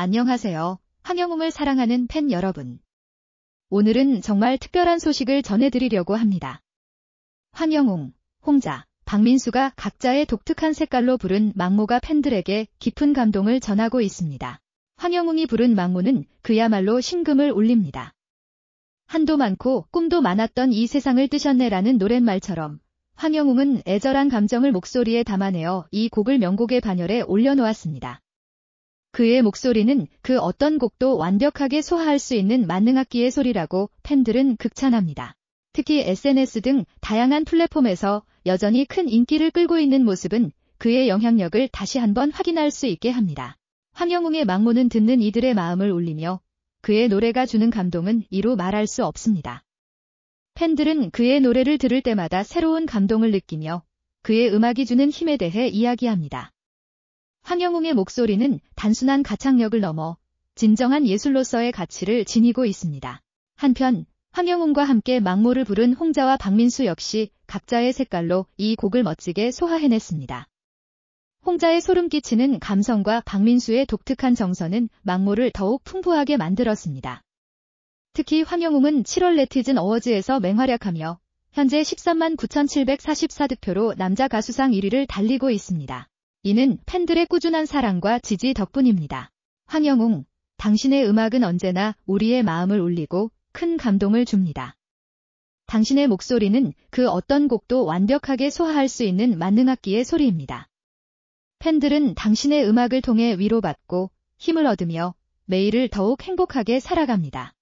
안녕하세요. 황영웅을 사랑하는 팬 여러분. 오늘은 정말 특별한 소식을 전해드리려고 합니다. 황영웅, 홍자, 박민수가 각자의 독특한 색깔로 부른 막모가 팬들에게 깊은 감동을 전하고 있습니다. 황영웅이 부른 막모는 그야말로 심금을 울립니다. 한도 많고 꿈도 많았던 이 세상을 뜨셨네라는 노랫말처럼 황영웅은 애절한 감정을 목소리에 담아내어 이 곡을 명곡의 반열에 올려놓았습니다. 그의 목소리는 그 어떤 곡도 완벽하게 소화할 수 있는 만능악기의 소리라고 팬들은 극찬합니다. 특히 SNS 등 다양한 플랫폼에서 여전히 큰 인기를 끌고 있는 모습은 그의 영향력을 다시 한번 확인할 수 있게 합니다. 황영웅의 막모는 듣는 이들의 마음을 울리며 그의 노래가 주는 감동은 이루 말할 수 없습니다. 팬들은 그의 노래를 들을 때마다 새로운 감동을 느끼며 그의 음악이 주는 힘에 대해 이야기합니다. 황영웅의 목소리는 단순한 가창력을 넘어 진정한 예술로서의 가치를 지니고 있습니다. 한편 황영웅과 함께 막모를 부른 홍자와 박민수 역시 각자의 색깔로 이 곡을 멋지게 소화해냈습니다. 홍자의 소름 끼치는 감성과 박민수의 독특한 정서는 막모를 더욱 풍부하게 만들었습니다. 특히 황영웅은 7월 네티즌 어워즈에서 맹활약하며 현재 13만 9,744득표로 남자 가수상 1위를 달리고 있습니다. 이는 팬들의 꾸준한 사랑과 지지 덕분입니다. 황영웅, 당신의 음악은 언제나 우리의 마음을 울리고 큰 감동을 줍니다. 당신의 목소리는 그 어떤 곡도 완벽하게 소화할 수 있는 만능악기의 소리입니다. 팬들은 당신의 음악을 통해 위로받고 힘을 얻으며 매일을 더욱 행복하게 살아갑니다.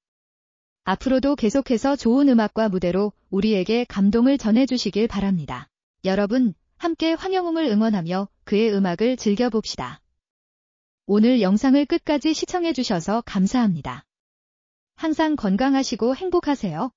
앞으로도 계속해서 좋은 음악과 무대로 우리에게 감동을 전해주시길 바랍니다. 여러분, 함께 황영웅을 응원하며 그의 음악을 즐겨봅시다. 오늘 영상을 끝까지 시청해주셔서 감사합니다. 항상 건강하시고 행복하세요.